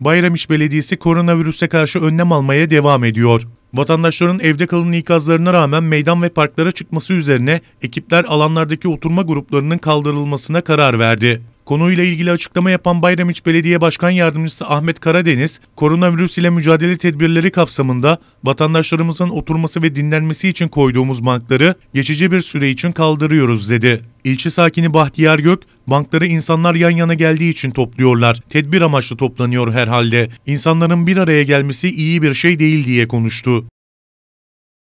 Bayramiş Belediyesi koronavirüse karşı önlem almaya devam ediyor. Vatandaşların evde kalın ikazlarına rağmen meydan ve parklara çıkması üzerine ekipler alanlardaki oturma gruplarının kaldırılmasına karar verdi. Konuyla ilgili açıklama yapan Bayramiç Belediye Başkan Yardımcısı Ahmet Karadeniz, koronavirüs ile mücadele tedbirleri kapsamında vatandaşlarımızın oturması ve dinlenmesi için koyduğumuz bankları geçici bir süre için kaldırıyoruz dedi. İlçe sakini Bahtiyar Gök, bankları insanlar yan yana geldiği için topluyorlar. Tedbir amaçlı toplanıyor herhalde. İnsanların bir araya gelmesi iyi bir şey değil diye konuştu.